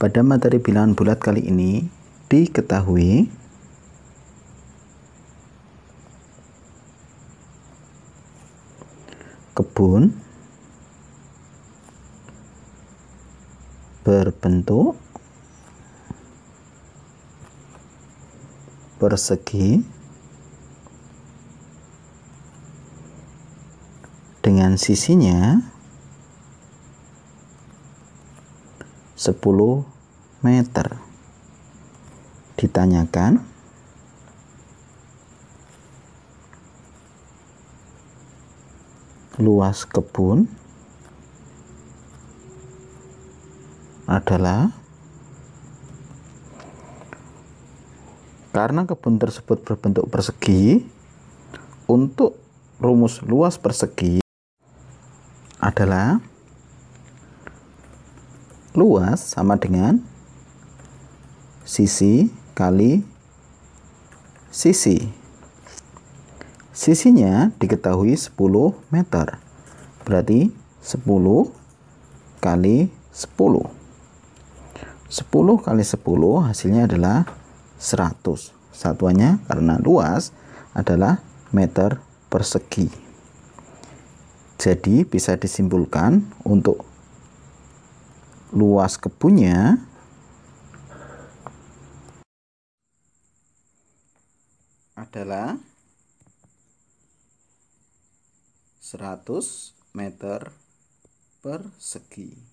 Pada materi bilangan bulat kali ini diketahui kebun berbentuk persegi dengan sisinya 10 meter. Ditanyakan luas kebun adalah karena kebun tersebut berbentuk persegi untuk rumus luas persegi adalah luas sama dengan sisi kali sisi. Sisinya diketahui 10 meter. Berarti 10 kali 10. 10 kali 10 hasilnya adalah 100. Satuannya karena luas adalah meter persegi. Jadi bisa disimpulkan untuk luas kebunnya adalah 100 meter persegi.